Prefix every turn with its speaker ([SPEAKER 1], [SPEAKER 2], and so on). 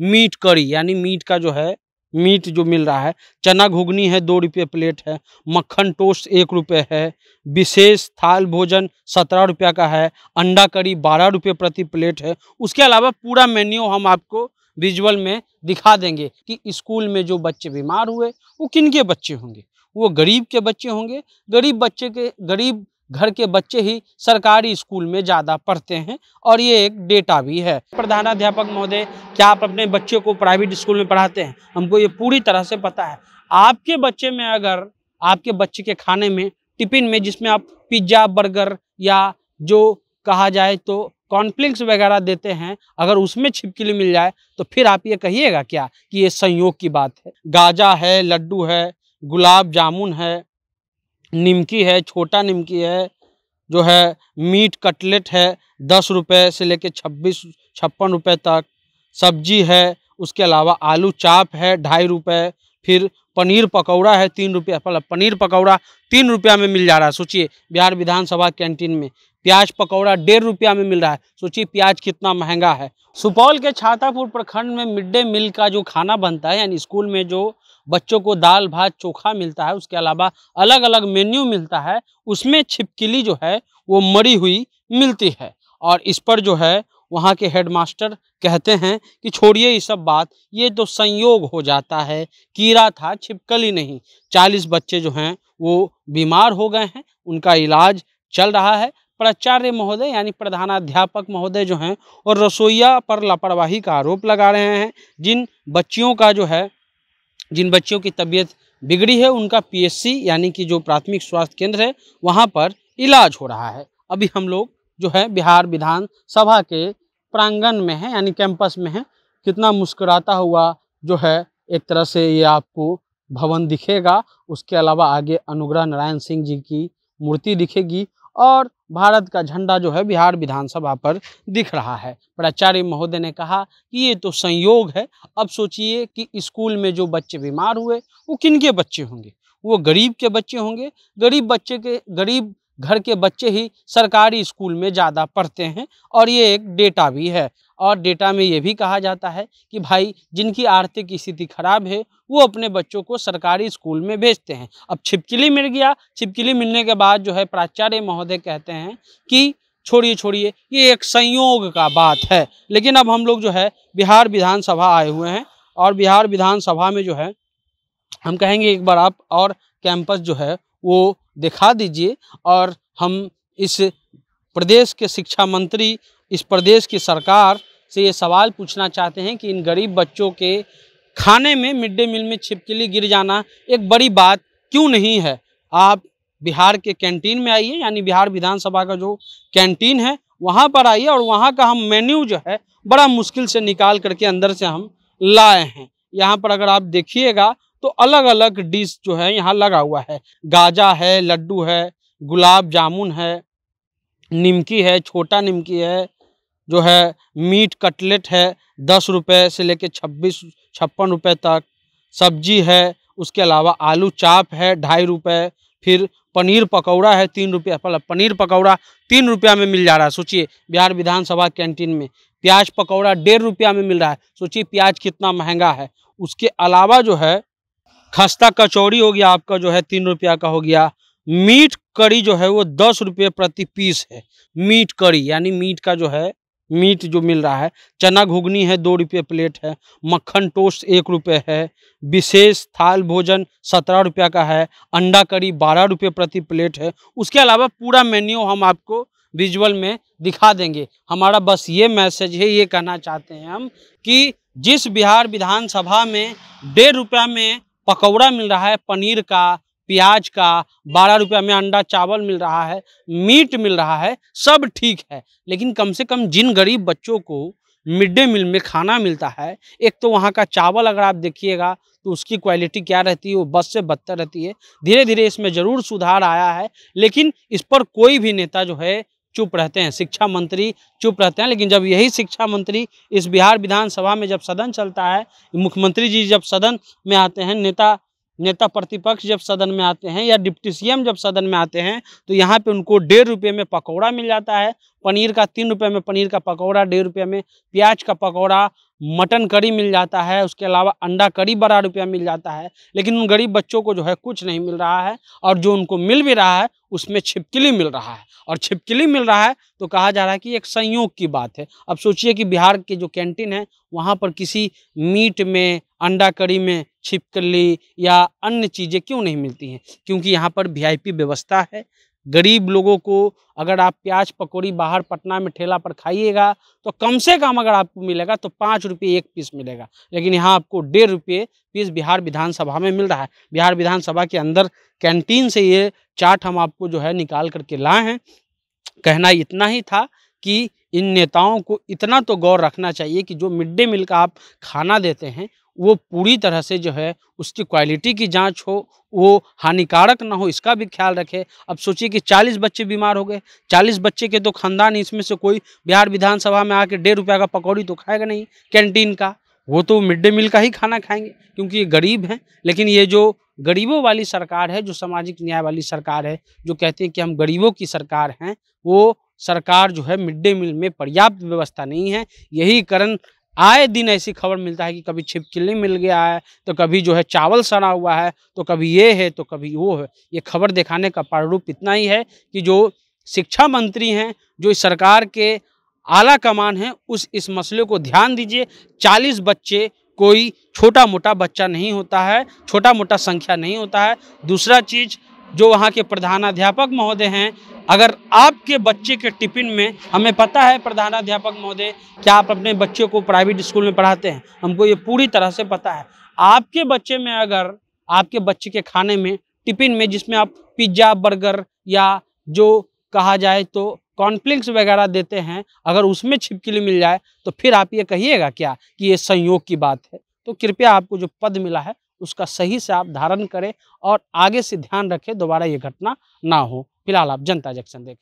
[SPEAKER 1] meet करी यानी meet का जो है मीट जो मिल रहा है चना घुगनी है दो रुपये प्लेट है मक्खन टोस्ट एक रुपये है विशेष थाल भोजन सत्रह रुपये का है अंडा करी बारह रुपये प्रति प्लेट है उसके अलावा पूरा मेन्यू हम आपको विजुअल में दिखा देंगे कि स्कूल में जो बच्चे बीमार हुए वो किन के बच्चे होंगे वो गरीब के बच्चे होंगे गरीब बच्चे के गरीब घर के बच्चे ही सरकारी स्कूल में ज़्यादा पढ़ते हैं और ये एक डेटा भी है प्रधानाध्यापक महोदय क्या आप अपने बच्चे को प्राइवेट स्कूल में पढ़ाते हैं हमको ये पूरी तरह से पता है आपके बच्चे में अगर आपके बच्चे के खाने में टिफिन में जिसमें आप पिज्ज़ा बर्गर या जो कहा जाए तो कॉन्फ्लिक्स वगैरह देते हैं अगर उसमें छिपकली मिल जाए तो फिर आप ये कहिएगा क्या कि ये संयोग की बात है गाजा है लड्डू है गुलाब जामुन है निमकी है छोटा निमकी है जो है मीट कटलेट है दस रुपये से लेके छब्बीस छप्पन रुपये तक सब्जी है उसके अलावा आलू चाप है ढाई रुपये फिर पनीर पकौड़ा है तीन रुपया पनीर पकौड़ा तीन रुपया में मिल जा रहा है सोचिए बिहार विधानसभा कैंटीन में प्याज पकौड़ा डेढ़ रुपया में मिल रहा है सोचिए प्याज कितना महंगा है सुपौल के छातापुर प्रखंड में मिड डे मील का जो खाना बनता है यानी स्कूल में जो बच्चों को दाल भात चोखा मिलता है उसके अलावा अलग अलग मेन्यू मिलता है उसमें छिपकली जो है वो मरी हुई मिलती है और इस पर जो है वहाँ के हेडमास्टर कहते हैं कि छोड़िए ये सब बात ये तो संयोग हो जाता है कीड़ा था छिपकली नहीं चालीस बच्चे जो हैं वो बीमार हो गए हैं उनका इलाज चल रहा है प्राचार्य महोदय यानी प्रधानाध्यापक महोदय जो हैं और रसोईया पर लापरवाही का आरोप लगा रहे हैं जिन बच्चियों का जो है जिन बच्चियों की तबीयत बिगड़ी है उनका पीएससी यानी कि जो प्राथमिक स्वास्थ्य केंद्र है वहाँ पर इलाज हो रहा है अभी हम लोग जो है बिहार विधान सभा के प्रांगण में है यानी कैंपस में है कितना मुस्कुराता हुआ जो है एक तरह से ये आपको भवन दिखेगा उसके अलावा आगे अनुग्रह नारायण सिंह जी की मूर्ति दिखेगी और भारत का झंडा जो है बिहार विधानसभा पर दिख रहा है प्राचार्य महोदय ने कहा कि ये तो संयोग है अब सोचिए कि स्कूल में जो बच्चे बीमार हुए वो किन के बच्चे होंगे वो गरीब के बच्चे होंगे गरीब बच्चे के गरीब घर के बच्चे ही सरकारी स्कूल में ज़्यादा पढ़ते हैं और ये एक डेटा भी है और डेटा में ये भी कहा जाता है कि भाई जिनकी आर्थिक स्थिति खराब है वो अपने बच्चों को सरकारी स्कूल में भेजते हैं अब छिपकिली मिल गया छिपकिली मिलने के बाद जो है प्राचार्य महोदय कहते हैं कि छोड़िए छोड़िए ये एक संयोग का बात है लेकिन अब हम लोग जो है बिहार विधानसभा आए हुए हैं और बिहार विधानसभा में जो है हम कहेंगे एक बार आप और कैंपस जो है वो दिखा दीजिए और हम इस प्रदेश के शिक्षा मंत्री इस प्रदेश की सरकार से ये सवाल पूछना चाहते हैं कि इन गरीब बच्चों के खाने में मिड डे मील में छिपकली गिर जाना एक बड़ी बात क्यों नहीं है आप बिहार के कैंटीन में आइए यानी बिहार विधानसभा का जो कैंटीन है वहाँ पर आइए और वहाँ का हम मेन्यू जो है बड़ा मुश्किल से निकाल करके अंदर से हम लाए हैं यहाँ पर अगर आप देखिएगा तो अलग अलग डिश जो है यहाँ लगा हुआ है गाजा है लड्डू है गुलाब जामुन है निमकी है छोटा निमकी है जो है मीट कटलेट है दस रुपये से लेके छब्बीस छप्पन रुपये तक सब्जी है उसके अलावा आलू चाप है ढाई रुपये फिर पनीर पकौड़ा है तीन रुपया पहले मतलब पनीर पकौड़ा तीन रुपया में मिल जा रहा है सोचिए बिहार विधानसभा कैंटीन में प्याज पकौड़ा डेढ़ रुपया में मिल रहा है सोचिए प्याज कितना महंगा है उसके अलावा जो है खस्ता कचौड़ी हो गया आपका जो है तीन रुपया का हो गया मीट कड़ी जो है वो दस रुपये प्रति पीस है मीट कड़ी यानी मीट का जो है मीट जो मिल रहा है चना घुगनी है दो रुपये प्लेट है मक्खन टोस्ट एक रुपये है विशेष थाल भोजन सत्रह रुपये का है अंडा करी बारह रुपये प्रति प्लेट है उसके अलावा पूरा मेन्यू हम आपको विजुअल में दिखा देंगे हमारा बस ये मैसेज है ये कहना चाहते हैं हम कि जिस बिहार विधानसभा में डेढ़ रुपया में पकौड़ा मिल रहा है पनीर का प्याज का बारह रुपया में अंडा चावल मिल रहा है मीट मिल रहा है सब ठीक है लेकिन कम से कम जिन गरीब बच्चों को मिड डे मील में खाना मिलता है एक तो वहाँ का चावल अगर आप देखिएगा तो उसकी क्वालिटी क्या रहती है वो बस से बदतर रहती है धीरे धीरे इसमें ज़रूर सुधार आया है लेकिन इस पर कोई भी नेता जो है चुप रहते हैं शिक्षा मंत्री चुप रहते हैं लेकिन जब यही शिक्षा मंत्री इस बिहार विधानसभा में जब सदन चलता है मुख्यमंत्री जी जब सदन में आते हैं नेता नेता प्रतिपक्ष जब सदन में आते हैं या डिप्टी सीएम जब सदन में आते हैं तो यहाँ पे उनको डेढ़ रुपये में पकौड़ा मिल जाता है पनीर का तीन रुपये में पनीर का पकौड़ा डेढ़ रुपये में प्याज का पकौड़ा मटन करी मिल जाता है उसके अलावा अंडा करी बारह रुपया मिल जाता है लेकिन उन गरीब बच्चों को जो है कुछ नहीं मिल रहा है और जो उनको मिल भी रहा है उसमें छिपकली मिल रहा है और छिपकली मिल रहा है तो कहा जा रहा है कि एक संयोग की बात है अब सोचिए कि बिहार के जो कैंटीन है वहाँ पर किसी मीट में अंडा करी में छिपकली या अन्य चीज़ें क्यों नहीं मिलती हैं क्योंकि यहाँ पर वीआईपी व्यवस्था है गरीब लोगों को अगर आप प्याज पकौड़ी बाहर पटना में ठेला पर खाइएगा तो कम से कम अगर आपको मिलेगा तो पाँच रुपये एक पीस मिलेगा लेकिन यहाँ आपको डेढ़ रुपये पीस बिहार विधानसभा में मिल रहा है बिहार विधानसभा के अंदर कैंटीन से ये चाट हम आपको जो है निकाल करके लाए हैं कहना इतना ही था कि इन नेताओं को इतना तो गौर रखना चाहिए कि जो मिड डे मील का आप खाना देते हैं वो पूरी तरह से जो है उसकी क्वालिटी की जांच हो वो हानिकारक ना हो इसका भी ख्याल रखे अब सोचिए कि 40 बच्चे बीमार हो गए 40 बच्चे के तो खानदान इसमें से कोई बिहार विधानसभा में आके डेढ़ रुपया का पकौड़ी तो खाएगा नहीं कैंटीन का वो तो मिड डे मील का ही खाना खाएंगे क्योंकि ये गरीब हैं लेकिन ये जो गरीबों वाली सरकार है जो सामाजिक न्याय वाली सरकार है जो कहते हैं कि हम गरीबों की सरकार हैं वो सरकार जो है मिड डे मील में पर्याप्त व्यवस्था नहीं है यही कारण आए दिन ऐसी खबर मिलता है कि कभी छिपकली मिल गया है तो कभी जो है चावल सड़ा हुआ है तो कभी ये है तो कभी वो है ये खबर दिखाने का प्रारूप इतना ही है कि जो शिक्षा मंत्री हैं जो इस सरकार के आला कमान हैं उस इस मसले को ध्यान दीजिए चालीस बच्चे कोई छोटा मोटा बच्चा नहीं होता है छोटा मोटा संख्या नहीं होता है दूसरा चीज़ जो वहाँ के प्रधानाध्यापक महोदय हैं अगर आपके बच्चे के टिफिन में हमें पता है प्रधानाध्यापक महोदय कि आप अपने बच्चों को प्राइवेट स्कूल में पढ़ाते हैं हमको ये पूरी तरह से पता है आपके बच्चे में अगर आपके बच्चे के खाने में टिफिन में जिसमें आप पिज्ज़ा बर्गर या जो कहा जाए तो कॉर्नफ्लिक्स वगैरह देते हैं अगर उसमें छिपकली मिल जाए तो फिर आप ये कहिएगा क्या कि ये संयोग की बात है तो कृपया आपको जो पद मिला है उसका सही से आप धारण करें और आगे से ध्यान रखें दोबारा ये घटना ना हो फिलहाल आप जनता जंक्शन देख रहे हैं